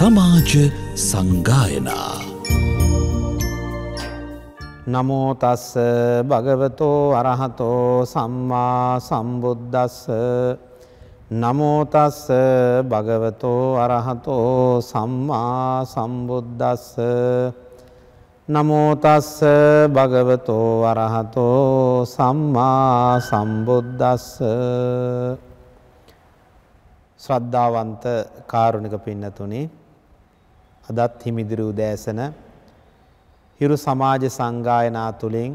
සමාජ සංගායනා නමෝතස්ස භගවතෝ අරහතෝ සම්මා සම්බුද්දස්ස නමෝතස්ස භගවතෝ අරහතෝ සම්මා සම්බුද්දස්ස නමෝතස්ස භගවතෝ අරහතෝ සම්මා සම්බුද්දස්ස ශ්‍රද්ධාවන්ත කාරුණික පින්නතුනේ අදත් හිමිදිරි උදෑසන හිරු සමාජ සංගායනා තුළින්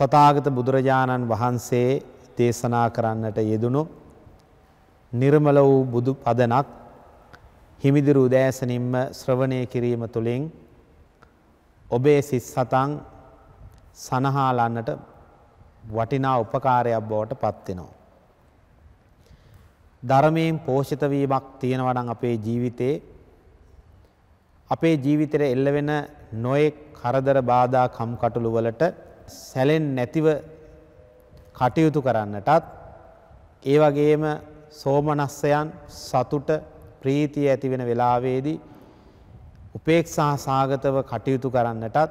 තථාගත බුදුරජාණන් වහන්සේ දේශනා කරන්නට යෙදුණු නිර්මල වූ බුදු පදනක් හිමිදිරි උදෑසනින්ම ශ්‍රවණය කිරීම තුළින් ඔබේ සිත් සතන් සනහාලන්නට වටිනා උපකාරයක් බවට පත් වෙනවා. ධර්මයෙන් පෝෂිත වීමක් තියෙනවා නම් අපේ ජීවිතේ අපේ ජීවිතයට එල්ල වෙන නොයෙක් කරදර බාධා කම්කටොළු වලට සැලෙන්නේ නැතිව කටයුතු කරන්නටත් ඒ වගේම සෝමනස්සයන් සතුට ප්‍රීතිය ඇති වෙන වෙලාවේදී උපේක්ෂා සාගතව කටයුතු කරන්නටත්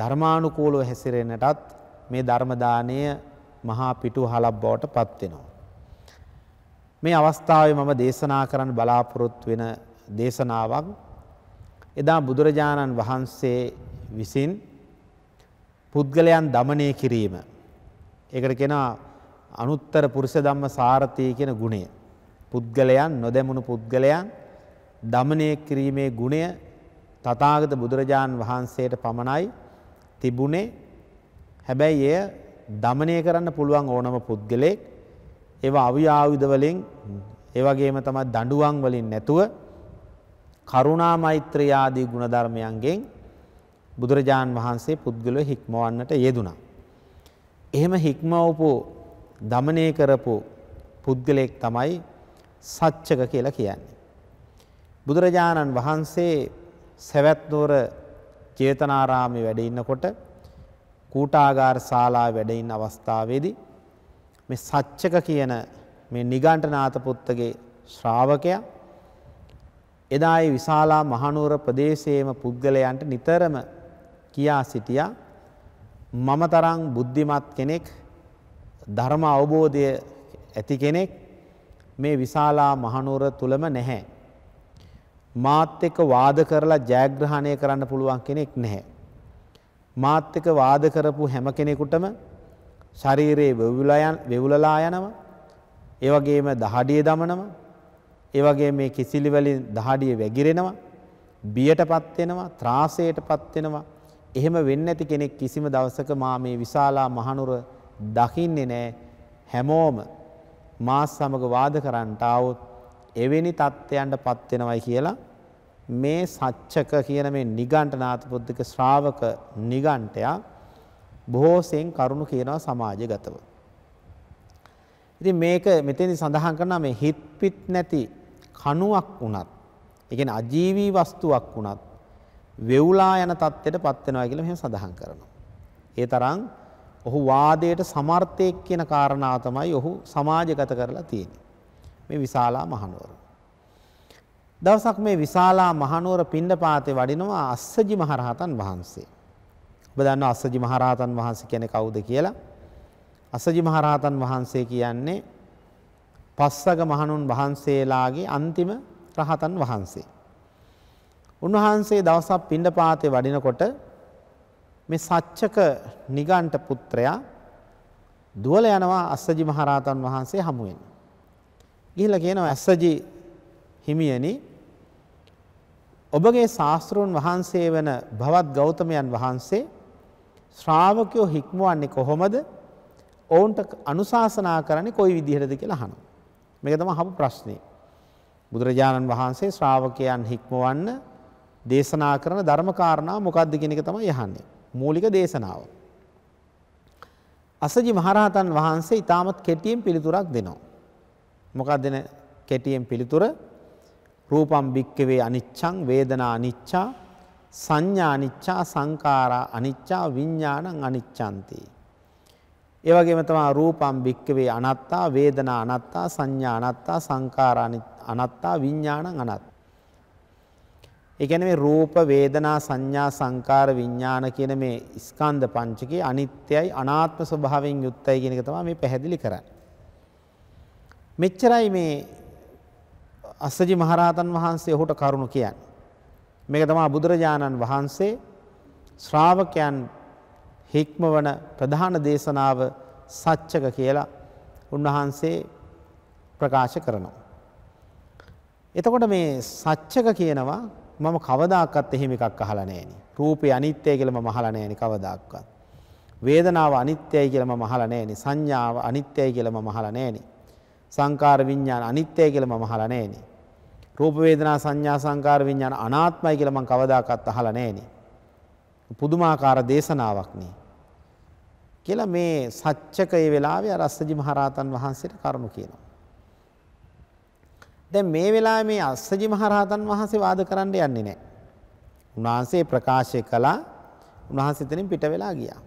ධර්මානුකූලව හැසිරෙන්නටත් මේ ධර්ම දාණය මහා පිටුහලක් බවට පත් වෙනවා. මේ අවස්ථාවේ මම දේශනා කරන්න බලාපොරොත්තු වෙන දේශනාවක් එදා බුදුරජාණන් වහන්සේ විසින් පුද්ගලයන් දමනය කිරීම. ඒකට කෙනා අනුත්තර පුරුෂ ධම්ම සාරථය කියන ගුණය. පුද්ගලයන් නොදැමුණු පුද්ගලයන් දමනය කිරීමේ ගුණය තතාගත බුදුරජාණන් වහන්සේට පමණයි තිබුණේ හැබැයි එය දමනය කරන්න පුළුවන් ඕනම පුද්ගලෙක් ඒවා අව්‍යායුධ වලින් ඒ වගේම තමයි දඬුවම් වලින් නැතුව කරුණා මෛත්‍රී ආදී ගුණධර්මයන්ගෙන් බුදුරජාන් වහන්සේ පුද්ගලව හික්මවන්නට යෙදුනා. එහෙම හික්මවපු දමනය කරපු පුද්ගලයෙක් තමයි සච්චක කියලා කියන්නේ. බුදුරජාණන් වහන්සේ සැවැත්නුවර චේතනාරාමේ වැඩ ඉන්නකොට කූටාගාර ශාලා වැඩ ඉන්න අවස්ථාවේදී මේ සච්චක කියන මේ නිගණ්ඨනාත පුත්තගේ ශ්‍රාවකයා එදා ඒ විශාලා මහනුවර ප්‍රදේශයේම පුද්ගලයන්ට නිතරම කියා සිටියා මම තරම් බුද්ධිමත් කෙනෙක් ධර්ම අවබෝධය ඇති කෙනෙක් මේ විශාලා මහනුවර තුලම නැහැ. මාත් එක්ක වාද කරලා ජයග්‍රහණය කරන්න පුළුවන් කෙනෙක් නැහැ. මාත් එක්ක වාද කරපු හැම කෙනෙකුටම ශරීරයේ වෙවුලලා යනවා. ඒ වගේම දහඩිය දමනවා. ඒ වගේ මේ කිසිලි වලින් දහඩිය වැగిරෙනවා, බියටපත් වෙනවා, ත්‍රාසයටපත් වෙනවා. එහෙම වෙන්නේ නැති කෙනෙක් කිසිම දවසක මා මේ විශාලා මහනුර දකින්නේ නැහැ. හැමෝම මා සමග වාද කරන්නට આવොත් එවැනි தත්ත්වයන්ටපත් වෙනවයි කියලා මේ සච්චක කියන මේ නිගණ්ඨනාථ බුද්ධක ශ්‍රාවක නිගණ්ඨයා බොහෝසෙන් කරුණු කියනවා සමාජගතව. ඉතින් මේක මෙතෙන්දි සඳහන් කරනවා මේ හිත් පිට නැති කණුවක් වුණත් ඒ කියන්නේ අජීවී වස්තුවක් වුණත් වෙවුලා යන தත්ත්වයට පත් වෙනවා කියලා මෙහෙම සඳහන් කරනවා. ඒ තරම් ඔහු වාදයට සමර්ථයෙක් කියන කාරණාව තමයි ඔහු සමාජගත කරලා තියෙන්නේ. මේ විශාලා මහනුවර. දවසක් මේ විශාලා මහනුවර පිණ්ඩපාතේ වඩිනවා අස්සජි මහරහතන් වහන්සේ. ඔබ දන්නවා අස්සජි මහරහතන් වහන්සේ කියන්නේ කවුද කියලා? අස්සජි මහරහතන් වහන්සේ කියන්නේ පස්සග මහණුන් වහන්සේලාගේ අන්තිම රහතන් වහන්සේ. උන්වහන්සේ දවසක් පිණ්ඩපාතේ වඩිනකොට මේ සච්චක නිගණ්ඨ පුත්‍රයා දුවල යනවා අස්සජි මහරහතන් වහන්සේ හමු වෙන. ගිහිල්ලා කියනවා අස්සජි හිමියනි ඔබගේ ශාස්ත්‍රූන් වහන්සේ වෙන භවත් ගෞතමයන් වහන්සේ ශ්‍රාවකයෝ හික්මවන්නේ කොහොමද? ඔවුන්ට අනුශාසනා කරන්නේ කොයි විදිහටද කියලා අහනවා. මේක තමයි අහපු ප්‍රශ්නේ. බුදුරජාණන් වහන්සේ ශ්‍රාවකයන් හික්මවන්න දේශනා කරන ධර්මකාරණා මොකක්ද කියන එක තමයි යහන්නේ. මූලික දේශනාව. අසජි මහරහතන් වහන්සේ ඊටමත් කෙටියෙන් පිළිතුරක් දෙනවා. මොකක්ද දෙන කෙටියෙන් පිළිතුර? රූපම් භික්කවේ අනිච්ඡං වේදනා අනිච්ඡා සංඥා අනිච්ඡා සංඛාරා අනිච්ඡා විඥානං අනිච්ඡන්ති. ඒ වගේම තමයි රූපම් භික්කවේ අනත්තා වේදනා අනත්තා සංඥා අනත්තා සංකාර අනත්තා විඥානං අනත්තා. ඒ කියන්නේ මේ රූප වේදනා සංඥා සංකාර විඥාන කියන මේ ස්කන්ධ පංචකේ අනිත්‍යයි අනාත්ම ස්වභාවයෙන් යුක්තයි කියන එක තමයි මේ පැහැදිලි කරන්නේ. මෙච්චරයි මේ අස්සජි මහරහතන් වහන්සේ ඔහුට කරුණු කියන්නේ. මේක තමයි බුදුරජාණන් වහන්සේ ශ්‍රාවකයන් හික්මවන ප්‍රධාන දේශනාව සච්චක කියලා උන්වහන්සේ ප්‍රකාශ කරනවා. එතකොට මේ සච්චක කියනවා මම කවදාකත් එහෙම එකක් අහලා නෑනේ. රූපය අනිත්‍යයි කියලා මම අහලා නෑනේ කවදාකවත්. වේදනාව අනිත්‍යයි කියලා මම අහලා නෑනේ. සංඥාව අනිත්‍යයි කියලා මම අහලා නෑනේ. සංකාර විඥාන අනිත්‍යයි කියලා මම අහලා නෑනේ. රූප වේදනා සංඥා සංකාර විඥාන අනාත්මයි කියලා මම කවදාකවත් අහලා නෑනේ. පුදුමාකාර දේශනාවක් නේ. කියලා මේ සච්චක ඒ වෙලාවේ අර අස්සජි මහරහතන් වහන්සේට කරුණු කියනවා. දැන් මේ වෙලාවේ මේ අස්සජි මහරහතන් වහන්සේ වාද කරන්න යන්නේ නැහැ. උන්වහන්සේ ප්‍රකාශය කළා. උන්වහන්සේ එතනින් පිට වෙලා ගියා.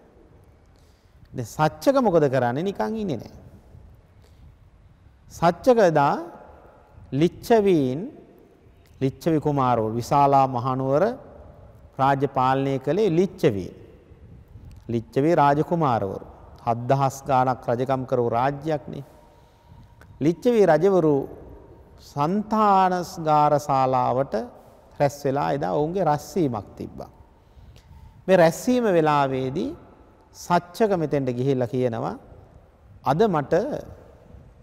දැන් සච්චක මොකද කරන්නේ? නිකන් ඉන්නේ නැහැ. සච්චකදා ලිච්ඡවීන් ලිච්ඡවි කුමාරෝ විශාලා මහනුවර රාජ්‍ය පාලනය කළේ ලිච්ඡවීන්. ලිච්චවේ රාජකුමාරවරු. හද්දහස් ගානක් රජකම් කරව රාජ්‍යයක්නේ. ලිච්චවී රජවරු සන්තානස්ගාරශාලාවට රැස් වෙලා එදා ඔවුන්ගේ රැස්සීමක් තිබ්බා. මේ රැස්සීම වෙලාවේදී සච්චක මෙතෙන්ට ගිහිල්ල කියනවා අද මට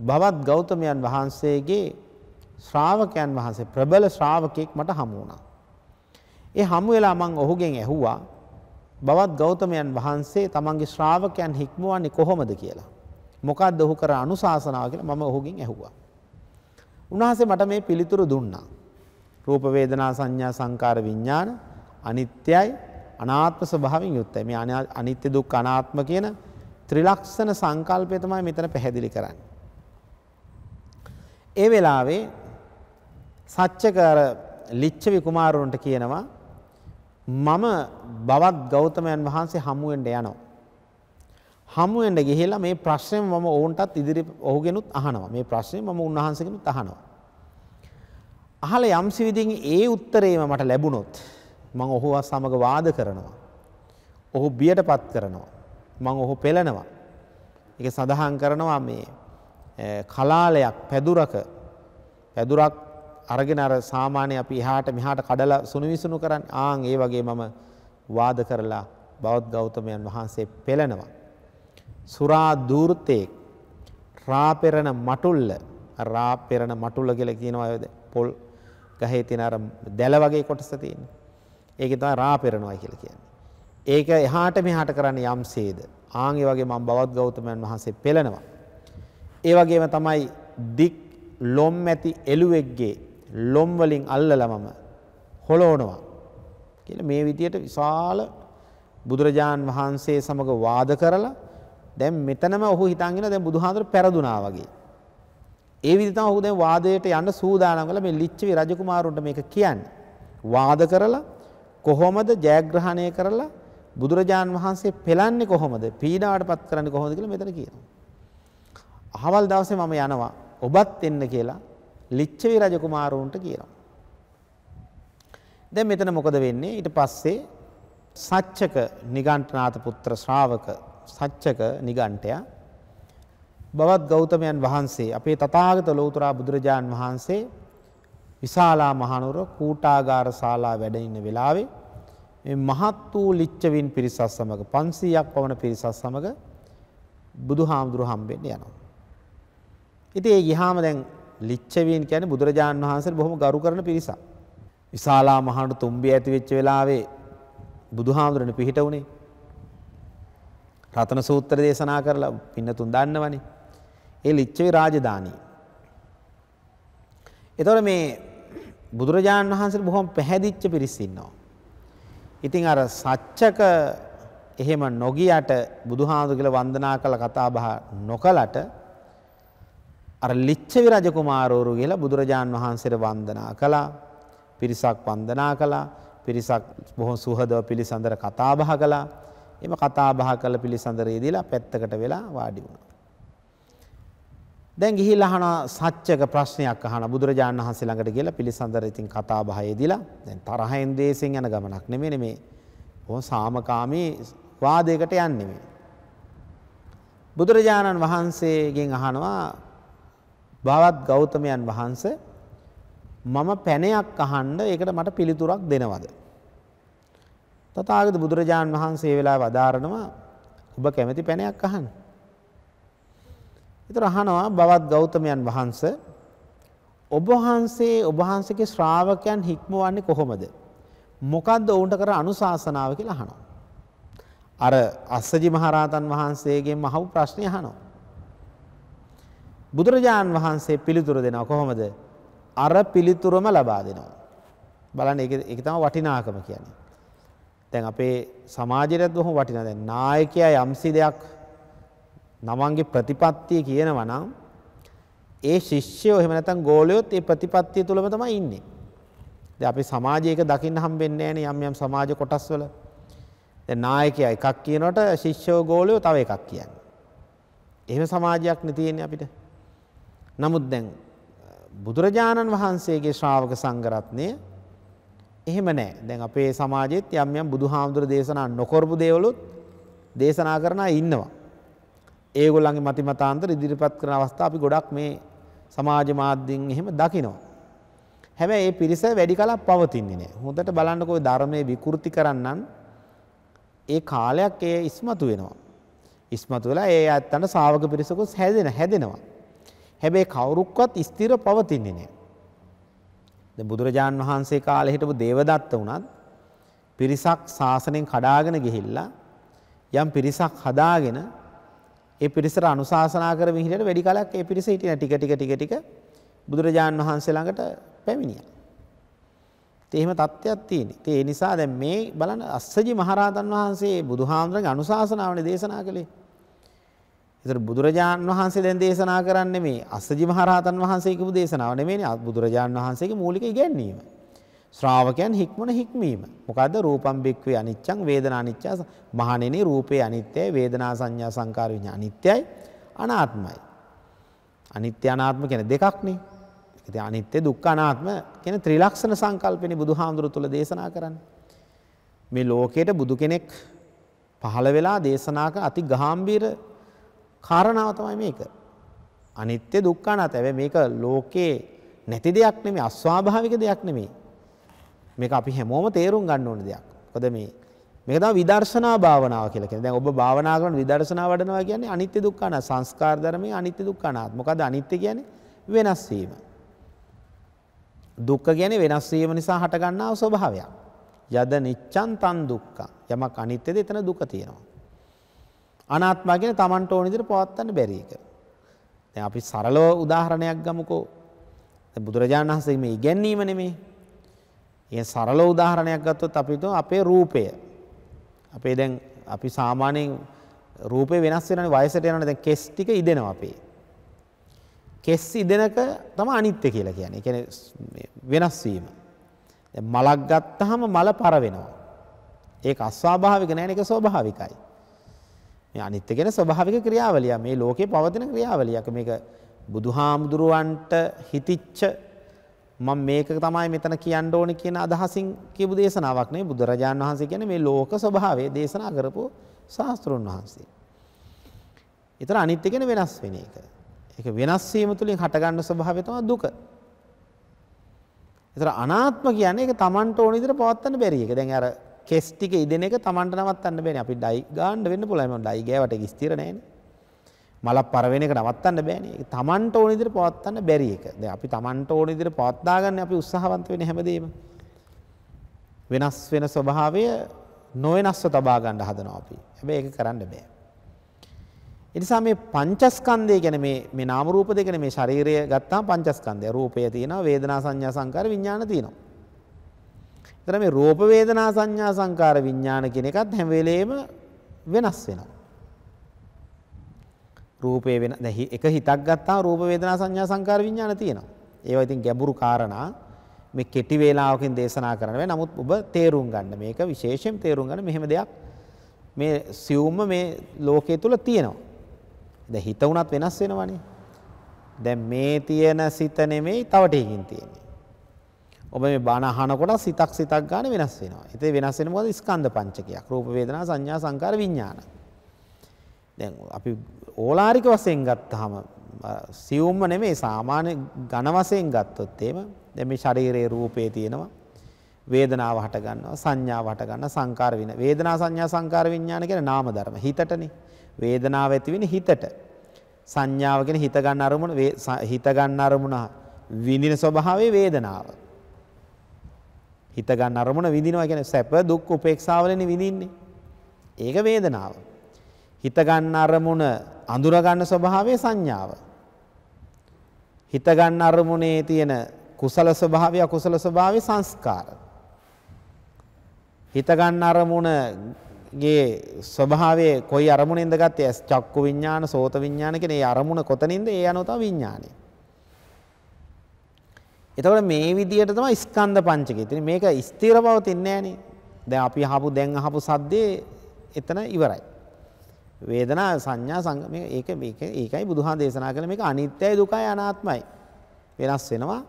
බවත් ගෞතමයන් වහන්සේගේ ශ්‍රාවකයන් වහන්සේ ප්‍රබල ශ්‍රාවකයෙක් මට හමුණා. ඒ හමු වෙලා මං ඔහුගෙන් ඇහුවා බවත් ගෞතමයන් වහන්සේ තමන්ගේ ශ්‍රාවකයන් හික්මුවන්නේ කොහොමද කියලා. මොකක්ද ඔහු කර අනුශාසනාව කියලා මම ඔහුගෙන් ඇහුවා. උන්වහන්සේ මට මේ පිළිතුරු දුන්නා. රූප වේදනා සංඥා සංකාර විඥාන අනිත්‍යයි අනාත්ම ස්වභාවයෙන් යුක්තයි. මේ අනිත්‍ය දුක් අනාත්ම කියන ත්‍රිලක්ෂණ සංකල්පය තමයි මෙතන පැහැදිලි කරන්නේ. ඒ වෙලාවේ සච්චකර ලිච්ඡවි කුමාරවරුන්ට කියනවා මම බවත් ගෞතමයන් වහන්සේ හමුවෙන්ට යනවා. හමුවෙන්ට ගිහිලා මේ ප්‍රශ්නේ මම ඔවුන්ටත් ඉදිරි ඔහුගෙනුත් අහනවා. මේ ප්‍රශ්නේ මම උන්වහන්සේගෙනුත් අහනවා. අහලා යම්සි විදිහින් ඒ උත්තරේම මට ලැබුණොත් මම ඔහුව සමග වාද කරනවා. ඔහු බියටපත් කරනවා. මම ඔහු පෙළනවා. ඒක සඳහන් කරනවා මේ කලාලයක් පැදුරක පැදුරක් අරගෙන අර සාමාන්‍ය අපි එහාට මෙහාට කඩලා සුණුවිසුණු කරන්නේ ආන් ඒ වගේ මම වාද කරලා බෞද්ධ ගෞතමයන් වහන්සේ පෙළනවා සුරා දූර්තේ රාපෙරණ මටුල්ල රාපෙරණ මටුල්ල කියලා කියනවා පොල් ගහේ තියෙන අර දැල වගේ කොටස තියෙන. ඒකේ තමයි රාපෙරණවයි කියලා කියන්නේ. ඒක එහාට මෙහාට කරන්නේ යම්සේද ආන් ඒ වගේ මම බෞද්ධ ගෞතමයන් වහන්සේ පෙළනවා. ඒ වගේම තමයි දික් ලොම් ඇති එළුවෙක්ගේ ලොම් වලින් අල්ලලා මම හොලවනවා කියලා මේ විදියට විශාල බුදුරජාන් වහන්සේ සමග වාද කරලා දැන් මෙතනම ඔහු හිතන්ගෙන දැන් බුදුහාඳුර පෙරදුනා වගේ. ඒ විදිහට ඔහු දැන් වාදයට යන්න සූදානම් කළා මේ ලිච්ඡවි රජකුමාරුන්ට මේක කියන්නේ. වාද කරලා කොහොමද ජයග්‍රහණය කරලා බුදුරජාන් වහන්සේ පෙළන්නේ කොහොමද පීඩාවටපත් කරන්නේ කොහොමද කියලා මෙතන කියනවා. අහවල් දවසේ මම යනවා ඔබත් එන්න කියලා ලිච්ඡවි රජකුමාරවුන්ට කියනවා. දැන් මෙතන මොකද වෙන්නේ? ඊට පස්සේ සච්චක නිගණ්ඨනාත පුත්‍ර ශ්‍රාවක සච්චක නිගණ්ඨයා බවත් ගෞතමයන් වහන්සේ අපේ තථාගත ලෞතර බුදුරජාන් වහන්සේ විශාලා මහනුවර කූටාගාර ශාලා වැඩ ඉන්න වෙලාවේ මේ මහත් වූ ලිච්ඡවින් පිරිසක් සමග 500ක් පමණ පිරිසක් සමග බුදුහාමුදුරු හම්බෙන්න යනවා. ඉතින් ඒ ගියාම දැන් ලිච්ඡවීන් කියන්නේ බුදුරජාණන් වහන්සේට බොහොම ගරු කරන පිරිසක්. විශාලා මහණු තුම්බිය ඇති වෙච්ච වෙලාවේ බුදුහාමුදුරනේ පිහිට උනේ. රතන සූත්‍ර දේශනා කරලා පින්නතුන් දන්නවනේ. ඒ ලිච්ඡවි රාජධානී. ඒතොර මේ බුදුරජාණන් වහන්සේට බොහොම පැහැදිච්ච පිරිස ඉන්නවා. ඉතින් අර සච්චක එහෙම නොගියට බුදුහාමුදුර කියලා වන්දනා කළ කතා බහ නොකලට අර ලිච්ඡවි රජ කුමාරවරු කියලා බුදුරජාන් වහන්සේට වන්දනා කළා. පිරිසක් වන්දනා කළා. පිරිසක් බොහොම සුහදව පිළිසඳර කතා බහ කළා. එම කතා බහ කළ පිළිසඳරේදීලා පැත්තකට වෙලා වාඩි වුණා. දැන් ගිහිල්ලා අහන සත්‍යක ප්‍රශ්නයක් අහන බුදුරජාණන් වහන්සේ ළඟට ගිහලා පිළිසඳර ඉතින් කතා බහේදීලා දැන් තරහෙන් දේශෙන් යන ගමනක් නෙමෙයි මේ. බොහොම සාමකාමී වාදයකට යන්නේ මේ. බුදුරජාණන් වහන්සේගෙන් අහනවා භාවත් ගෞතමයන් වහන්සේ මම පැනයක් අහන්න ඒකට මට පිළිතුරක් දෙනවද? තථාගත බුදුරජාන් වහන්සේ වෙලාව වදාරනවා ඔබ කැමති පැනයක් අහන්න. ඊතර අහනවා භවත් ගෞතමයන් වහන්සේ ඔබ වහන්සේ ඔබ වහන්සේගේ ශ්‍රාවකයන් හික්මවන්නේ කොහොමද? මොකද්ද ඔවුන්ට කර අනුශාසනාව කියලා අහනවා. අර අස්සජි මහරහතන් වහන්සේගෙන් අහපු ප්‍රශ්නේ අහනවා. බුදුරජාන් වහන්සේ පිළිතුර දෙනවා කොහොමද අර පිළිතුරම ලබා දෙනවා. බලන්න එක තම වටිනාකම කියන්නේ. තැන් අපේ සමාජයටත් බොහොම වටිනා දැන් නායකයා යම්සි දෙයක් නමන්ගේ ප්‍රතිපත්තිය කියනවා නම් ඒ ශිෂ්‍යයෝ එහෙම නැත්නම් ගෝලයොත් ඒ ප්‍රතිපත්තිය තුලම තමයි ඉන්නේ. දැන් අපේ සමාජයේ ඒක දකින්න හම්බෙන්නේ නැහැ යම් යම් සමාජ කොටස් වල. දැන් නායකයා එකක් කියනකොට ශිෂ්‍යයෝ ගෝලයෝ තව එකක් කියන්නේ. එහෙම සමාජයක් නේ තියෙන්නේ අපිට. නමුත් දැන් බුදුරජාණන් වහන්සේගේ ශ්‍රාවක සංඝරත්නය එහෙම නෑ. දැන් අපේ සමාජෙත් යම් යම් බුදුහාමුදුර දේශනා නොකරපු දේවලුත් දේශනා කරන අය ඉන්නවා. ඒගොල්ලන්ගේ මතිමතාන්තර ඉදිරිපත් කරන අවස්ථා අපි ගොඩක් මේ සමාජ මාධ්‍යෙන් එහෙම දකිනවා. හැබැයි මේ පිරිස වැඩි කලක් පවතින්නේ නෑ. හොඳට බලන්නකෝ ධර්මයේ විකෘති කරන්නන් ඒ කාලයක් ඒ ඉස්මතු වෙනවා. ඉස්මතු වෙලා ඒ අත්තන්ට ශා วก පිරිසකුත් හැදෙන හැදෙනවා. හැබැයි කවුරුක්වත් ස්ථිර පවතින්නේ නැහැ. දැන් බුදුරජාන් වහන්සේ කාලේ හිටපු දේවදත්ත උනත් පිරිසක් ශාසනයෙන් කඩාගෙන ගිහිල්ලා යම් පිරිසක් හදාගෙන ඒ පිරිසට අනුශාසනා කරමින් හිටියට වැඩි කාලයක් ඒ පිරිස හිටියා ටික ටික ටික ටික බුදුරජාන් වහන්සේ ළඟට පැමිණියා. ඉතින් එහෙම தත්ත්වයක් තියෙනවා. ඉතින් ඒ නිසා දැන් මේ බලන්න අස්සජි මහරහතන් වහන්සේ බුදුහාමුදුරන්ගේ අනුශාසනාවනේ දේශනා කළේ. ඒතර බුදුරජාණන් වහන්සේ දැන් දේශනා කරන්නේ මේ අස්සජි මහරහතන් වහන්සේ කියපු දේශනාව නෙමෙයිනේ බුදුරජාණන් වහන්සේගේ මූලික ඉගැන්වීම. ශ්‍රාවකයන් හික්මන හික්මීම. මොකද්ද රූපම් බික්වේ අනිච්චං වේදනා අනිච්චා මහණෙනි රූපේ අනිත්‍යයි වේදනා සංඥා සංකාර විඥා අනිත්‍යයි අනාත්මයි. අනිත්‍ය අනාත්ම කියන දෙකක්නේ. ඉතින් අනිත්‍ය දුක්ඛ අනාත්ම කියන ත්‍රිලක්ෂණ සංකල්පනේ බුදුහාමුදුරු තුල දේශනා කරන්නේ. මේ ලෝකයට බුදු කෙනෙක් පහළ වෙලා දේශනා කර අති ගාම්භීර කාරණාව තමයි මේක. අනිත්‍ය දුක්ඛ අනාත. හැබැයි මේක ලෝකේ නැති දෙයක් නෙමෙයි අස්වාභාවික දෙයක් නෙමෙයි. මේක අපි හැමෝම තේරුම් ගන්න ඕන දෙයක්. මොකද මේ මේක තමයි විදර්ශනා භාවනාව කියලා කියන්නේ. දැන් ඔබ භාවනා කරන විදර්ශනා වඩනවා කියන්නේ අනිත්‍ය දුක්ඛ අනාත සංස්කාර ධර්මයේ අනිත්‍ය දුක්ඛ අනාත. මොකද අනිත්‍ය කියන්නේ වෙනස් වීම. දුක්ඛ කියන්නේ වෙනස් වීම නිසා හටගන්නා ස්වභාවයක්. යද නිච්ඡන් තන් දුක්ඛ. යමක් අනිත්‍යද එතන දුක තියෙනවා. අනාත්මය කියන්නේ Tamanට ඕන විදිහට පවත්වන්න බැරි එක. දැන් අපි සරලව උදාහරණයක් ගමුකෝ. දැන් බුදුරජාණන් වහන්සේ මේ ඉගැන්වීම නෙමෙයි. ඒ සරල උදාහරණයක් ගත්තොත් අපි හිතමු අපේ රූපය. අපේ දැන් අපි සාමාන්‍යයෙන් රූපේ වෙනස් වෙනනේ වයසට යනනේ දැන් කෙස් ටික ඉදෙනවා අපේ. කෙස් ඉදෙනක තමයි අනිත්‍ය කියලා කියන්නේ. ඒ කියන්නේ වෙනස් වීම. දැන් මලක් ගත්තාම මල පර වෙනවා. ඒක අස්වාභාවික නෑ නේ ඒක ස්වභාවිකයි. මේ අනිත්‍ය ගැන ස්වභාවික ක්‍රියාවලිය මේ ලෝකේ පවතින ක්‍රියාවලියක් මේක බුදුහාමුදුරුවන්ට හිතිච්ච මම මේක තමයි මෙතන කියන්න ඕනේ කියන අදහසින් කියපු දේශනාවක් නේ බුදුරජාණන් වහන්සේ කියන්නේ මේ ලෝක ස්වභාවය දේශනා කරපු ශාස්ත්‍රුන් වහන්සේ. ඊතර අනිත්‍ය කියන වෙනස් වෙන එක. ඒක වෙනස් වීම තුලින් හටගන්න ස්වභාවය තමයි දුක. ඊතර අනාත්ම කියන්නේ ඒක Tamanට ඕන විදිහට පවත්වන්න බැරි එක. දැන් අර කෙස් ටික ඉදෙන එක Tamanට නවත්තන්න බෑනේ. අපි ඩයි ගාන්න වෙන්න පුළුවන්. මම ඩයි ගෑවට ඒක ස්ථිර නෑනේ. මලක් පර වෙන එක නවත්තන්න බෑනේ. ඒක Tamanට ඕන විදිහට පවත්වන්න බැරි එක. දැන් අපි Tamanට ඕන විදිහට පවත්වා ගන්න අපි උත්සාහවන්ත වෙන්නේ හැමදේම. වෙනස් වෙන ස්වභාවය නොවෙනස්ව තබා ගන්න හදනවා අපි. හැබැයි ඒක කරන්න බෑ. එනිසා මේ පංචස්කන්ධය ගැන මේ මේ නාම රූප දෙක ගැන මේ ශරීරය ගත්තාම පංචස්කන්ධය රූපය තියෙනවා වේදනා සංඥා සංකාර විඥාන තියෙනවා එතන මේ රූප වේදනා සංඥා සංකාර විඥාන කියන එකත් හැම වෙලේම වෙනස් වෙනවා. රූපේ වෙන දැන් එක හිතක් ගත්තා රූප වේදනා සංඥා සංකාර විඥාන තියෙනවා. ඒවා ඉතින් ගැඹුරු කාරණා මේ කෙටි වේලාවකින් දේශනා කරන්න බෑ. නමුත් ඔබ තේරුම් ගන්න මේක විශේෂයෙන් තේරුම් ගන්න මෙහෙම දෙයක් මේ සියුම්ම මේ ලෝකයේ තුල තියෙනවා. දැන් හිත උනත් වෙනස් වෙනවනේ. දැන් මේ තියෙන සිත නෙමෙයි තව ටිකකින් තියෙන්නේ. ඔබ මේ බණ අහනකොට සිතක් සිතක් ගන්න වෙනස් වෙනවා. ඉතින් වෙනස් වෙන මොකද ස්කන්ධ පංචකයක්. රූප වේදනා සංඥා සංකාර විඥාන. දැන් අපි ඕලාරික වශයෙන් ගත්තාම සියුම්ම නෙමෙයි සාමාන්‍ය ඝන වශයෙන් ගත්තොත් එහෙම දැන් මේ ශරීරයේ රූපේ තියෙනවා. වේදනාව හට ගන්නවා සංඥාව හට ගන්න සංකාර වින වේදනා සංඥා සංකාර විඥාන කියන නාම ධර්ම හිතටනේ වේදනාව ඇති වෙන්නේ හිතට සංඥාව කියන හිත ගන්න අරමුණ හිත ගන්න අරමුණ විඳින ස්වභාවයේ වේදනාව හිත ගන්න අරමුණ විඳිනවා කියන්නේ සැප දුක් උපේක්ෂාවලනේ විඳින්නේ. ඒක වේදනාව. හිත ගන්න අරමුණ අඳුර ගන්න ස්වභාවය සංඥාව. හිත ගන්න අරමුණේ තියෙන කුසල ස්වභාවය අකුසල ස්වභාවය සංස්කාර. හිත ගන්න අරමුණ ගේ ස්වභාවය කොයි අරමුණෙන්ද ගත්තේ චක්කු විඤ්ඤාණ සෝත විඤ්ඤාණ කියන ඒ අරමුණ කොතනින්ද ඒ අනුව තමයි විඤ්ඤාණය. එතකොට මේ විදිහට තමයි ස්කන්ධ පංචකය. ඉතින් මේක ස්ථිර පවතින්නේ නැහනේ. දැන් අපි අහපු දැන් අහපු සද්දේ එතන ඉවරයි. වේදනා සංඥා සංග මේ ඒක මේක ඒකයි බුදුහාම දේශනා කළ මේක අනිත්‍යයි දුකයි අනාත්මයි. වෙනස් වෙනවා.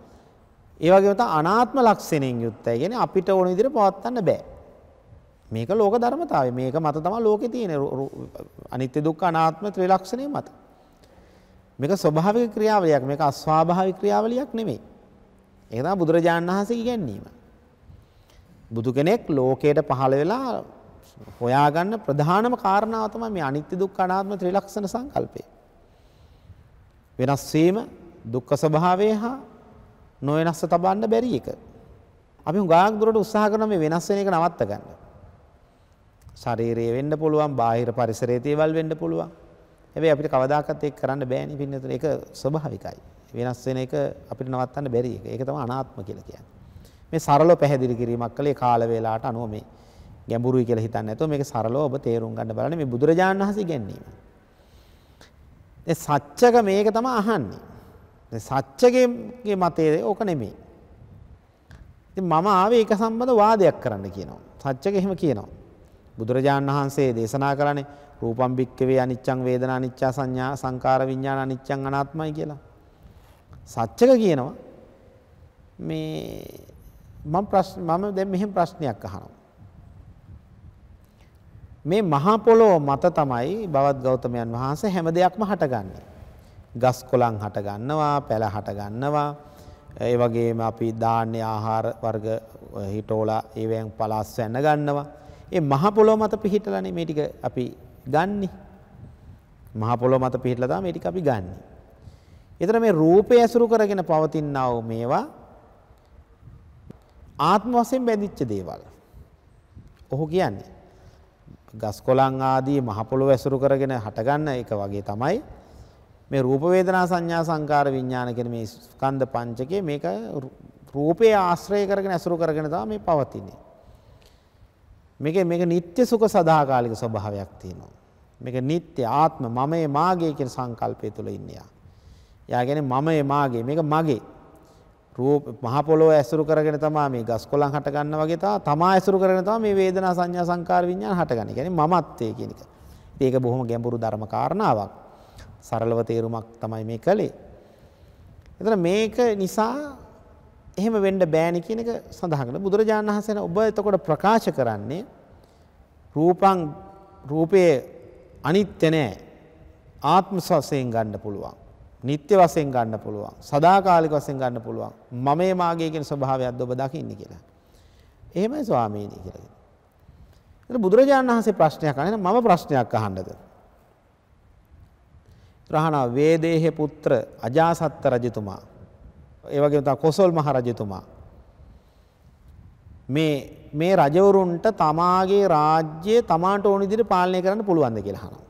ඒ වගේම තමයි අනාත්ම ලක්ෂණයෙන් යුක්තයි. කියන්නේ අපිට ඕන විදිහට පවත්න්න බෑ. මේක ලෝක ධර්මතාවය. මේක මත තමයි ලෝකේ තියෙන අනිත්‍ය දුක්ඛ අනාත්ම ත්‍රිලක්ෂණය මත. මේක ස්වභාවික ක්‍රියාවලියක්. මේක අස්වාභාවික ක්‍රියාවලියක් නෙමෙයි. ඒක තමයි බුදුරජාණන් වහන්සේ ඉගැන්වීම. බුදු කෙනෙක් ලෝකයට පහළ වෙලා හොයාගන්න ප්‍රධානම කාරණාව තමයි මේ අනිත්‍ය දුක්ඛ අනාත්ම ත්‍රිලක්ෂණ සංකල්පය. වෙනස් වීම, දුක්ඛ ස්වභාවය හා නොවෙනස්ව තබන්න බැරි එක. අපි හුඟක් දුරට උත්සාහ කරන මේ වෙනස් වෙන එක නවත්ත ගන්න. ශරීරය වෙන්න පුළුවන්, බාහිර පරිසරයේ දේවල් වෙන්න පුළුවන්. හැබැයි අපිට කවදාකවත් ඒක කරන්න බෑනේ පින්නතර ඒක ස්වභාවිකයි. වෙනස් වෙන එක අපිට නවත්තන්න බැරි එක. ඒක තමයි අනාත්ම කියලා කියන්නේ. මේ සරලව පැහැදිලි කිරීමක් කළේ කාල වේලාවට අනුව මේ ගැඹුරුයි කියලා හිතන්නේ නැතුව මේක සරලව ඔබ තේරුම් ගන්න බලන්න මේ බුදුරජාණන් වහන්සේ ඉගැන්වීම. ඒ සත්‍යක මේක තමයි අහන්නේ. ඒ සත්‍යකේ මතයේ ඕක නෙමෙයි. ඉතින් මම ආවේ ඒක සම්බන්ධ වාදයක් කරන්න කියනවා. සත්‍යක එහෙම කියනවා. බුදුරජාණන් වහන්සේ දේශනා කරන්නේ රූපම් භික්කවේ අනිච්චං වේදනා අනිච්චා සංඥා සංකාර විඥාන අනිච්චං අනාත්මයි කියලා. සච්චක කියනවා මේ මම ප්‍රශ්න මම දැන් මෙහෙම ප්‍රශ්නයක් අහනවා. මේ මහා පොළොව මත තමයි බවත් ගෞතමයන් වහන්සේ හැම දෙයක්ම හටගන්නේ. ගස් කොළන් හට ගන්නවා, පැල හට ගන්නවා. ඒ වගේම අපි ධාන්‍ය ආහාර වර්ග හිටෝලා ඒවෙන් පලාස් වෙන ගන්නවා. ඒ මහා පොළොව මත පිහිටලානේ මේ ටික අපි ගන්නෙ. මහා පොළොව මත පිහිටලා තමයි මේ ටික අපි ගන්නෙ. එතන මේ රූපය ඇසුරු කරගෙන පවතිනා වූ මේවා ආත්ම වශයෙන් බැඳිච්ච දේවල්. ඔහු කියන්නේ ගස් කොළන් ආදී මහ පොළොව ඇසුරු කරගෙන හටගන්න එක වගේ තමයි මේ රූප වේදනා සංඥා සංකාර විඥාන කියන මේ ස්කන්ධ පංචකය මේක රූපේ ආශ්‍රය කරගෙන ඇසුරු කරගෙන තමයි මේ පවතින්නේ. මේකේ මේක නিত্য සුඛ සදාකාලික ස්වභාවයක් තියෙනවා. මේක නিত্য ආත්ම මමයේ මාගේ කියන සංකල්පය තුළ ඉන්නේ. යා කියන්නේ මම මාගේ මේක මගේ රූප මහ පොළොව ඇසුරු කරගෙන තමයි මේ ගස් කොළන් හට ගන්න වගේ තමයි තමා ඇසුරු කරගෙන තමයි මේ වේදනා සංඥා සංකාර විඥාන හටගන්නේ. කියන්නේ මමත්වයේ කියන එක. ඉතින් ඒක බොහොම ගැඹුරු ධර්ම කාරණාවක්. සරලව තේරුමක් තමයි මේ කළේ. එතන මේක නිසා එහෙම වෙන්න බෑනේ කියන එක සඳහන් කරලා බුදුරජාණන් වහන්සේ ඔබ එතකොට ප්‍රකාශ කරන්නේ රූපං රූපයේ අනිත්‍ය නැහැ ආත්ම සසයෙන් ගන්න පුළුවන් නිත්‍ය වශයෙන් ගන්න පුළුවන්. සදාකාලික වශයෙන් ගන්න පුළුවන්. මමේ මාගේ කියන ස්වභාවයක්ද ඔබ දකින්නේ කියලා. එහෙමයි ස්වාමීනි කියලා කියනවා. එතකොට බුදුරජාණන් වහන්සේ ප්‍රශ්නයක් අහන මම ප්‍රශ්නයක් අහන්නද? රහණ වේදේහ පුත්‍ර අජාසත් රජතුමා. ඒ වගේම තව කොසල් මහ රජතුමා. මේ මේ රජවරුන්ට තමාගේ රාජ්‍යය තමාට ඕන විදිහට පාලනය කරන්න පුළුවන්ද කියලා අහනවා.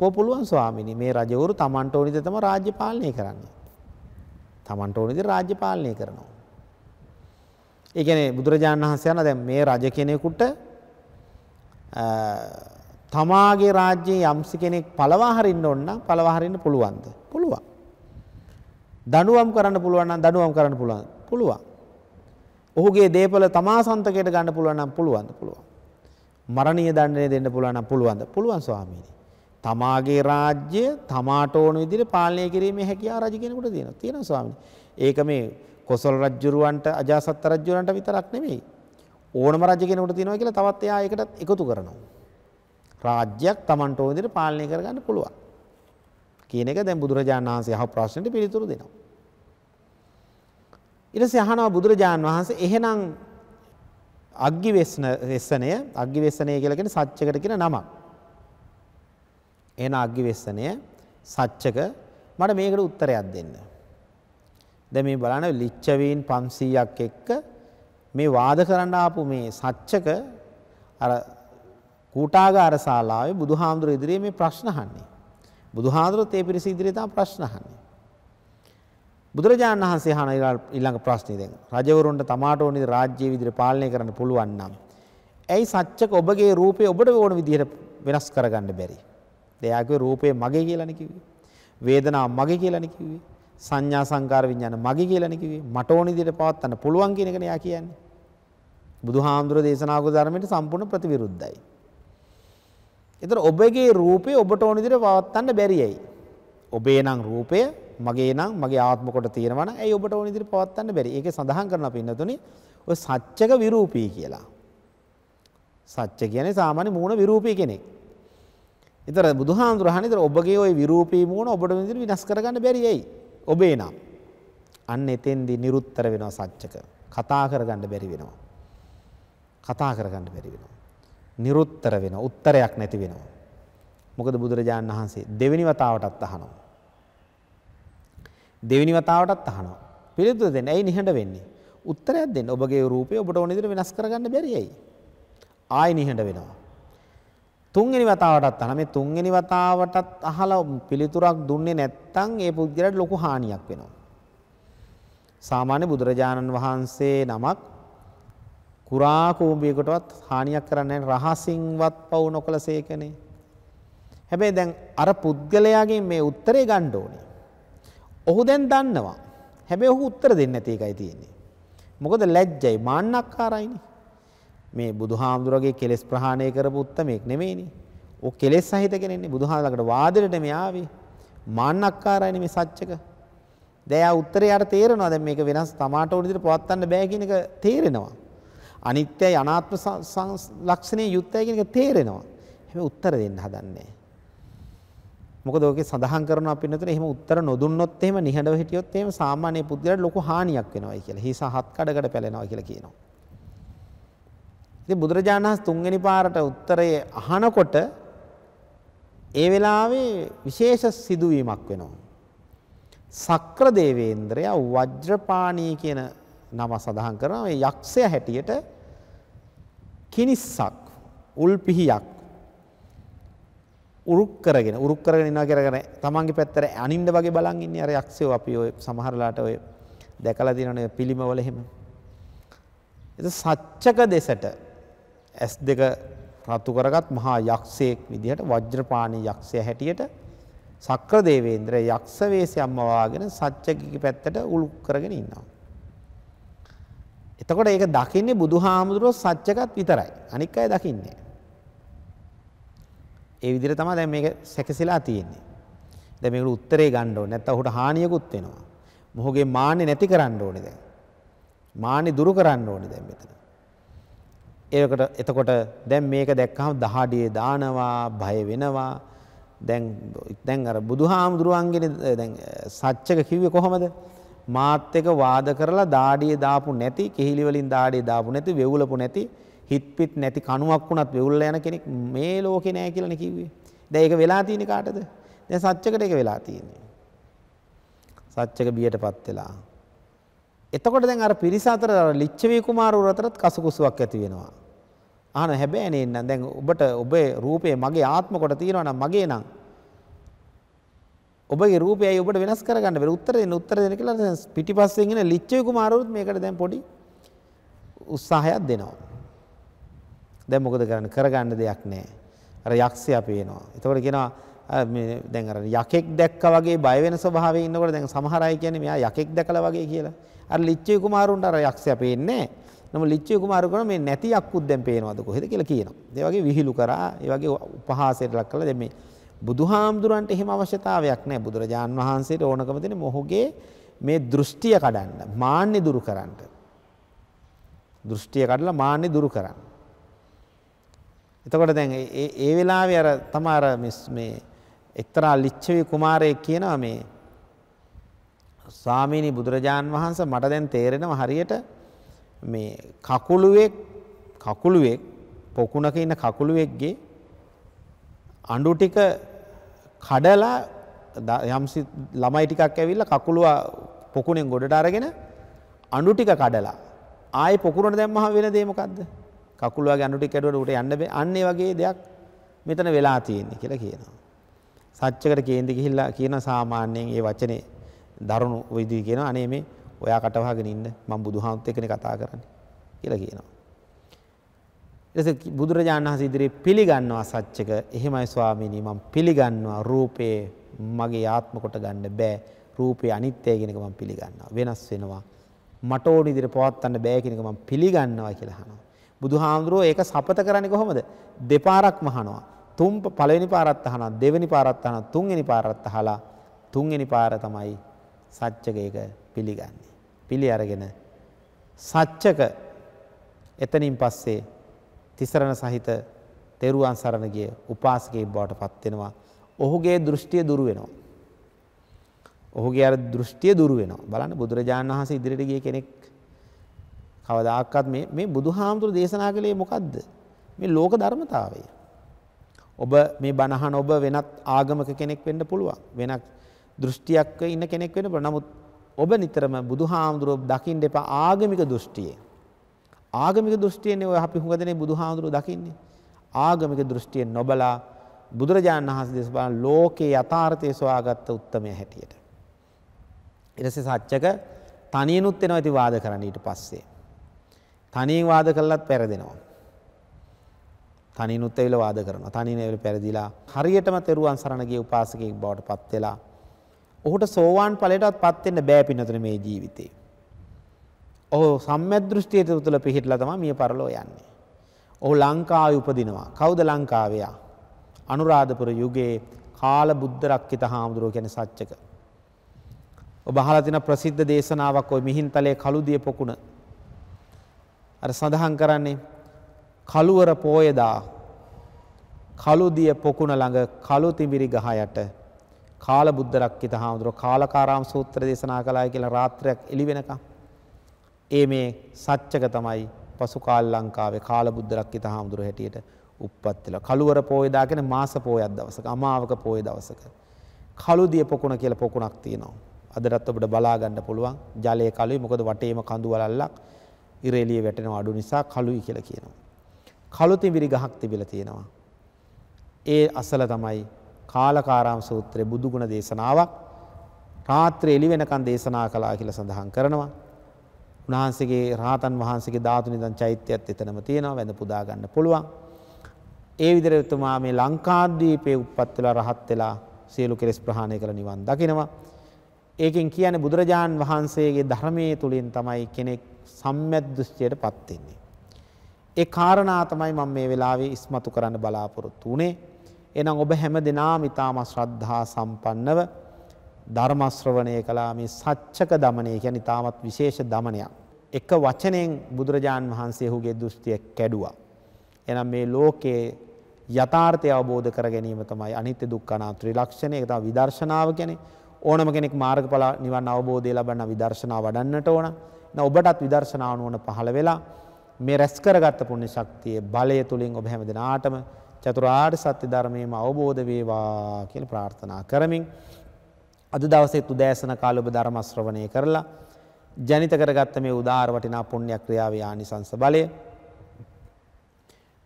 පෝ පුළුවන් ස්වාමිනි මේ රජවරු තමන්ට ඕනිද තම රාජ්‍ය පාලනය කරන්නේ. තමන්ට ඕනිද රාජ්‍ය පාලනය කරනවා. ඒ කියන්නේ බුදුරජාණන් වහන්සේ යන දැන් මේ රජ කෙනෙකුට තමාගේ රාජ්‍යයේ යම්සි කෙනෙක් පළවා හරින්න ඕන නම් පළවා හරින්න පුළුවන්ද? පුළුවන්. දඬුවම් කරන්න පුළුවන් නම් දඬුවම් කරන්න පුළුවන්. පුළුවන්. ඔහුගේ දේපල තමා සන්තකයට ගන්න පුළුවන් නම් පුළුවන්ද? පුළුවන්. මරණීය දඬුවම් දෙන්න පුළුවන් නම් පුළුවන්ද? පුළුවන් ස්වාමීනි. තමාගේ රාජ්‍ය තමාට ඕන විදිහට පාලනය කිරීමේ හැකියාව රජ කෙනෙකුට තියෙනවා. තියෙනවා ස්වාමීනි. ඒක මේ කොසල් රජුරවන්ට අජාසත් රජුරවන්ට විතරක් නෙමෙයි. ඕනම රජ කෙනෙකුට තියෙනවා කියලා තවත් එයා ඒකට එකතු කරනවා. රාජ්‍යයක් Tamanට ඕන විදිහට පාලනය කරගන්න පුළුවන්. කියන එක දැන් බුදුරජාණන් වහන්සේ අහපු ප්‍රශ්නෙට පිළිතුරු දෙනවා. ඊට පස්සේ අහනවා බුදුරජාණන් වහන්සේ එහෙනම් අග්ගිවේෂණ වෙස්සනය අග්ගිවේෂණය කියලා කියන්නේ සත්‍යකට කියන නමක්. එහෙන අග්ගිවස්සනය සච්චක මට මේකට උත්තරයක් දෙන්න. දැන් මේ බලන්න ලිච්ඡවීන් 500ක් එක්ක මේ වාද කරන්න ආපු මේ සච්චක අර කූටාගාර ශාලාවේ බුදුහාමුදුර ඉදිරියේ මේ ප්‍රශ්න අහන්නේ. බුදුහාමුදුරත් ඒ පිරිස ඉදිරියේ තමයි ප්‍රශ්න අහන්නේ. බුදුරජාණන් වහන්සේ අහන ඊළඟ ප්‍රශ්නේ දැන් රජවරුන්ට තමාට ඕන විදිහට රාජ්‍ය විදිහට පාලනය කරන්න පුළුවන් නම් ඇයි සත්‍යක ඔබගේ රූපය ඔබට ඕන විදිහට වෙනස් කරගන්න බැරි? දයාගේ රූපය මගේ කියලානේ කිව්වේ. වේදනාව මගේ කියලානේ කිව්වේ. සංඥා සංකාර විඥාන මගේ කියලානේ කිව්වේ. මට ඕන විදිහට පවත්න්න පුළුවන් කියන එකනේ යා කියන්නේ. බුදුහාමුදුරේ දේශනා කළ ධර්මයට සම්පූර්ණ ප්‍රතිවිරුද්ධයි. ඒතර ඔබගේ රූපය ඔබට ඕන විදිහට පවත්න්න බැරියයි. ඔබේ නම් රූපය මගේ නම් මගේ ආත්ම කොට තියෙනවා නම් ඇයි ඔබට ඕන විදිහට පවත්න්න බැරි? ඒකේ සඳහන් කරනවා පින්නතුනි ඔය සත්‍යක විරූපී කියලා. සත්‍ය කියන්නේ සාමාන්‍ය මූණ විරූපී කෙනෙක්. ඉතර බුදුහාමුදුරහන් ඉතර ඔබගේ ওই විරූපී මූණ ඔබට විදිහට විනාශ කරගන්න බැරි ඇයි? ඔබේ නම්. අන්න එතෙන්දී නිරුත්තර වෙනවා සත්‍යක. කතා කරගන්න බැරි වෙනවා. කතා කරගන්න බැරි වෙනවා. නිරුත්තර වෙනවා. උත්තරයක් නැති වෙනවා. මොකද බුදුරජාණන් වහන්සේ දෙවෙනි වතාවටත් අහනවා. දෙවෙනි වතාවටත් අහනවා. පිළිතුර දෙන්න. ඇයි නිහඬ වෙන්නේ? උත්තරයක් දෙන්න. ඔබගේ රූපය ඔබට ඕන විදිහට වෙනස් කරගන්න බැරි ඇයි? ආයි නිහඬ වෙනවා. තුන්වෙනි වතාවටත් අහන මේ තුන්වෙනි වතාවටත් අහලා පිළිතුරක් දුන්නේ නැත්නම් ඒ පුද්ගලයාට ලොකු හානියක් වෙනවා. සාමාන්‍ය බුදුරජාණන් වහන්සේ නමක් කුරා කූඹියකටවත් හානියක් කරන්නේ රහසින්වත් පවු නොකලසේකනේ. හැබැයි දැන් අර පුද්ගලයාගෙන් මේ උත්තරේ ගන්න ඕනේ. ඔහු දැන් දන්නවා. හැබැයි ඔහු උත්තර දෙන්නේ නැති එකයි තියෙන්නේ. මොකද ලැජ්ජයි මාන්නක්කාරයිනේ. මේ බුදුහාමුදුරගේ කෙලෙස් ප්‍රහාණය කරපු උත්තමෙක් නෙමෙයිනේ. ඔය කෙලෙස් සහිත කෙනෙන්නේ බුදුහාමුදුරකට වාදෙලට මේ ආවේ. මාන්නක්කාරයිනේ මේ සත්‍යක. දැන් යා උත්තරයට තේරෙනවා දැන් මේක වෙනස් තමාට උන විදිහට පවත්න්න බෑ කියන එක තේරෙනවා. අනිත්‍යයි අනාත්ම ලක්ෂණේ යුක්තයි කියන එක තේරෙනවා. හැබැයි උත්තර දෙන්න හදන්නේ මොකද ඔකේ සඳහන් කරනවා පින්නතර එහෙම උත්තර නොදුන්නොත් එහෙම නිහඬව හිටියොත් එහෙම සාමාන්‍ය පුද්ගලයාට ලොකු හානියක් වෙනවායි කියලා. හිස හත් කඩකට පැලෙනවා කියලා කියනවා. ඉතින් බුදුරජාණන් වහන්සේ තුන්වෙනි පාරට උත්තරය අහනකොට ඒ වෙලාවේ විශේෂ සිදුවීමක් වෙනවා. සක්‍ර දේවේන්ද්‍රයා වජ්‍රපාණී කියන නම සඳහන් කරනවා මේ යක්ෂය හැටියට කිනිස්සක් උල්පිහියක් උරුක් කරගෙන උරුක් කරගෙන ඉනවා කරගෙන තමන්ගේ පැත්තට අනින්න වගේ බලන් ඉන්නේ අර යක්ෂයෝ අපි ඔය සමහරලාට ඔය දැකලා තියෙනනේ පිළිමවල එහෙම. ඒක සච්චක දෙසට ඇස් දෙක රතු කරගත් මහා යක්ෂයෙක් විදිහට වජ්‍රපාණී යක්ෂය හැටියට සක්‍ර දේවේන්ද්‍ර යක්ෂ වේශයම්ම වාගෙන සත්‍යකික පැත්තට උල් කරගෙන ඉන්නවා. එතකොට ඒක දකින්නේ බුදුහාමුදුරුවෝ සත්‍යකත් විතරයි. අනික් අය දකින්නේ. ඒ විදිහට තමයි දැන් මේක සැකසලා තියෙන්නේ. දැන් මේකට උත්තරේ ගන්න ඕනේ. නැත්නම් ඔහුට හානියකුත් වෙනවා. මොහුගේ මාන්නේ නැති කරන්න ඕනේ දැන්. මාන්නේ දුරු කරන්න ඕනේ දැන් මෙතන. ඒකට එතකොට දැන් මේක දැක්කහම දහඩියේ දානවා බය වෙනවා දැන් දැන් අර බුදුහාමුදුරුවන්ගේ දැන් සච්චක කිව්වේ කොහමද මාත් එක වාද කරලා දාඩියේ දාපු නැති කිහිලි වලින් දාඩියේ දාපු නැති වෙවුලපු නැති හිට්පිට නැති කණුවක් වුණත් වෙවුල්ලා යන කෙනෙක් මේ ලෝකේ නෑ කියලානේ කිව්වේ දැන් ඒක වෙලා තියෙන්නේ කාටද දැන් සච්චකට ඒක වෙලා තියෙන්නේ සච්චක බියටපත් වෙලා එතකොට දැන් අර පිරිස අතර ලිච්ඡවී කුමාරවරු අතරත් කසුකුසුවක් ඇති වෙනවා ආන හැබැයි නේ නං දැන් ඔබට ඔබේ රූපය මගේ ආත්ම කොට තියෙනවා නම් මගේ නම් ඔබගේ රූපයයි ඔබට වෙනස් කරගන්න බැරි උත්තර දෙන්න උත්තර දෙන්න කියලා දැන් පිටිපස්සෙන් ඉන ලිච්ඡවි කුමාරවරුත් මේකට දැන් පොඩි උත්සාහයක් දෙනවා දැන් මොකද කරන්නේ කරගන්න දෙයක් නැහැ අර යක්ෂයා පේනවා එතකොට කියනවා මේ දැන් අර යකෙක් දැක්කා වගේ බය වෙන ස්වභාවයේ ඉන්නකොට දැන් සමහර අය කියන්නේ මෙයා යකෙක් දැකලා වගේ කියලා අර ලිච්ඡවි කුමාරුන්ට අර යක්ෂයා පේන්නේ නැහැ නම ලිච්ඡවි කුමාරකම මේ නැති අක්කුත් දැන් පේනවද කොහෙද කියලා කියනවා. ඒ වගේ විහිළු කරා, ඒ වගේ උපහාසයට ලක් කළා. දැන් මේ බුදුහාමුදුරන්ට එහෙම අවශ්‍යතාවයක් නැහැ. බුදුරජාන් වහන්සේට ඕනකම තියෙන මොහුගේ මේ දෘෂ්ටිය කඩන්න, මාන්නේ දුරු කරන්න. දෘෂ්ටිය කඩලා මාන්නේ දුරු කරන්න. එතකොට දැන් ඒ ඒ වෙලාවේ අර තමාර මේ එක්තරා ලිච්ඡවි කුමාරයෙක් කියනවා මේ ස්වාමීනි බුදුරජාන් වහන්සේ මට දැන් තේරෙනවා හරියට මේ කකුළුවෙක් කකුළුවෙක් පොකුණක ඉන්න කකුළුවෙක්ගේ අඩු ටික කඩලා යම්සි ළමයි ටිකක් ඇවිල්ලා කකුළුව පොකුණෙන් ගොඩට අරගෙන අඩු ටික කඩලා ආය පොකුරට දැම්මහ වෙන දේමකක්ද කකුළුවගේ අඩු ටික ඇඩුවට උට යන්න බෑ අන්නේ වගේ දෙයක් මෙතන වෙලා තියෙන්නේ කියලා කියනවා. සච්චකට කේන්ති ගිහිල්ලා කියන සාමාන්‍යයෙන් ඒ වචනේ දරුණු විදිහේ කියනවා අනේ මේ ඔයා කටවහගෙන ඉන්න මම බුදුහාමුදුරුත් එක්කනේ කතා කරන්නේ කියලා කියනවා. ඊටසේ බුදුරජාණන් වහන්සේ ඉදිරියේ පිළිගන්නවා සත්‍යක එහෙමයි ස්වාමීනි මම පිළිගන්නවා රූපේ මගේ ආත්ම කොට ගන්න බෑ රූපේ අනිත්‍යය කියන එක මම පිළිගන්නවා වෙනස් වෙනවා මට ඕන විදිහට පවත්වන්න බෑ කියන එක මම පිළිගන්නවා කියලා අහනවා. බුදුහාමුදුරුවෝ ඒක සපත කරන්නේ කොහොමද? දෙපාරක්ම අහනවා. තුන් පළවෙනි පාරත් අහනවා, දෙවෙනි පාරත් අහනවා, තුන්වෙනි පාරත් අහලා තුන්වෙනි පාර තමයි සත්‍යක ඒක පිළිගන්නේ. පිළි අරගෙන සච්චක එතනින් පස්සේ තිසරණ සහිත තෙරුවන් සරණ ගිය උපාසකයෙක් බවට පත් වෙනවා. ඔහුගේ දෘෂ්ටිය දුරු වෙනවා. ඔහුගේ අර දෘෂ්ටිය දුරු වෙනවා. බලන්න බුදුරජාණන් වහන්සේ ඉදිරියට ගිය කෙනෙක් කවදාකවත් මේ මේ බුදුහාමුදුරු දේශනා කළේ මොකද්ද? මේ ලෝක ධර්මතාවය. ඔබ මේ බණහන ඔබ වෙනත් ආගමක කෙනෙක් වෙන්න පුළුවන්. වෙනත් දෘෂ්ටියක් ඉන්න කෙනෙක් වෙන්න පුළුවන්. නමුත් ඔබ නිතරම බුදුහාමුදුරුවෝ දකින්න එපා ආගමික දෘෂ්ටියේ. ආගමික දෘෂ්ටියනේ ඔය අපි හුඟදනේ බුදුහාමුදුරුවෝ දකින්නේ. ආගමික දෘෂ්ටිය නොබලා බුදුරජාණන් වහන්සේ දෙස බලන ලෝකේ යථාර්ථය සොයාගත්ත උත්මය හැටියට. ඊටසේ සත්‍යක තනියනුත් වෙනවා ඉතින් වාද කරන්න ඊට පස්සේ. තනියෙන් වාද කළත් පෙරදෙනවා. තනියනුත් ඇවිල්ලා වාද කරනවා. තනියෙන් ඇවිල්ලා පෙරදිලා හරියටම තෙරුවන් සරණ ගිය උපාසකෙක් බවට පත් වෙලා ඔහුට සෝවාන් ඵලයටත් පත් වෙන්න බෑ පින්නතන මේ ජීවිතේ. ඔහු සම්මැදෘෂ්ටිය තුළ පිහිටලා තමයි මිය පරලෝ යන්නේ. ඔහු ලංකාවේ උපදිනවා. කවුද ලංකාවයා? අනුරාධපුර යුගයේ කාල බුද්ධ රක්කිත හාමුදුරුවෝ කියන සත්‍යක. ඔබ අහලා තියෙන ප්‍රසිද්ධ දේශනාවක් ওই මිහින්තලේ කළුදිය පොකුණ. අර සඳහන් කරන්නේ කළුවර පෝයදා කළුදිය පොකුණ ළඟ කළු තිඹිරි ගහ යට කාල බුද්ධරක්කිත හාමුදුරුව කාලකාරාම් සූත්‍ර දේශනා කලා කියලා රාත්‍රයක් එලි වෙනක. ඒ මේ සච්චක තමයි පසු කාල් ලංකාවේ කාල බුද්ධරක්කිත හාමුදුරුව හැටියට උපත්වෙල කළුවර පෝයදාගෙන මාස පෝයක් දවසක අමාවක පෝය දවසක. කළුදිය පොකුණ කියල පොකුණක් තියනවා. අදරත් ඔබට බලාගන්න පුළුවන් ජලය කලුයි මොකද වටේම කඳුවලල්ලක් ඉරේලිය වැටෙන අඩු නිසා කලුයි කියල කියනවා. කළුතිවිරි ගහක් තිබිල තියෙනවා. ඒ අසල තමයි කාලකාරාම් සූත්‍රයේ බුදුගුණ දේශනාවක් රාත්‍රී එළි වෙනකන් දේශනා කළා කියලා සඳහන් කරනවා. උන්වහන්සේගේ රාතන් වහන්සේගේ ධාතු නිදන් චෛත්‍යයත් එතනම තියෙනවා වැඳ පුදා ගන්න පුළුවන්. ඒ විදිහට එතුමා මේ ලංකාද්වීපයේ උප්පත් වෙලා රහත් වෙලා සියලු කෙලෙස් ප්‍රහාණය කළ නිවන් දකිනවා. ඒකෙන් කියන්නේ බුදුරජාන් වහන්සේගේ ධර්මයේ තුලින් තමයි කෙනෙක් සම්මැද් දෘෂ්ටියට පත් වෙන්නේ. ඒ කාරණා තමයි මම මේ වෙලාවේ ඉස්මතු කරන්න බලාපොරොත්තු වුණේ. එහෙනම් ඔබ හැම දිනාම ඊටාම ශ්‍රද්ධා සම්පන්නව ධර්ම ශ්‍රවණය කළා මේ සච්චක দমনය කියන්නේ ඊටමත් විශේෂ দমনයක්. එක වචනෙන් බුදුරජාන් වහන්සේ ඔහුගේ දෘෂ්ටිය කැඩුවා. එහෙනම් මේ ලෝකයේ යථාර්ථය අවබෝධ කර ගැනීම තමයි අනිත්‍ය දුක්ඛ අනාත්ම ත්‍රිලක්ෂණය. ඒක තමයි විදර්ශනාව කියන්නේ. ඕනම කෙනෙක් මාර්ගඵල නිවන් අවබෝධය ලබන්න විදර්ශනා වඩන්නට ඕන. නැ ඔබටත් විදර්ශනා නුවණ පහළ වෙලා මේ රැස් කරගත්ත පුණ්‍ය ශක්තිය බලය තුලින් ඔබ හැමදෙනාටම චතුරාර් සත්‍ය ධර්මයම අවබෝධ වේවා කියල ප්‍රාර්ථනා කරමින්. අද දවසෙත් උදෑසන කාලඔබ ධර්මශ්‍රවණය කරලා ජනිත කරගත්ත මේ උදාර වටිනා පුුණ්‍ය ක්‍රියාවයා නිසංස බලය.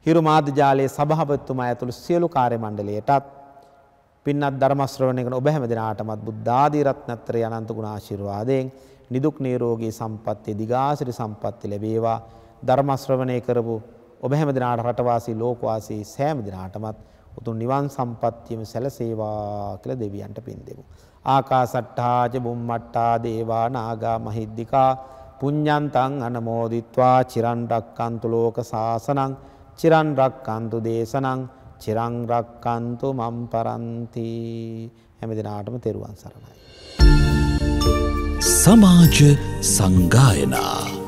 හිරු මාධ ජාලයේ සභහපත්තුම ඇතුළු සියලු කාරය මණ්ඩලයටත් පින්නත් ධර්මශ්‍රවණයකට ඔබ හැම දෙනාටමත් බුද්ධාධීරත්නත්‍ර යනන්ත ගුණාශිර්වාදයෙන් නිදුක් නීරෝගී සම්පත්තිය දිගාසිරි සම්පත්ති ලැබේවා ධර්මශ්‍රවණය කරපු ඔබ හැම දිනාට රටවාසී ලෝකවාසී සෑම දිනාටමත් උතුම් නිවන් සම්පත්තියම සැලසේවා කියලා දෙවියන්ට පින් දෙමු. ආකාසට්ටා ච බුම්මට්ටා දේවා නාග මහිද්దికා පුඤ්ඤන්තං අනමෝදිත්වා චිරන් රක්칸තු ලෝක සාසනං චිරන් රක්칸තු දේශනං චිරන් රක්칸තු මම් පරන්ති හැමදිනාටම තෙරුවන් සරණයි. සමාජ සංගායනා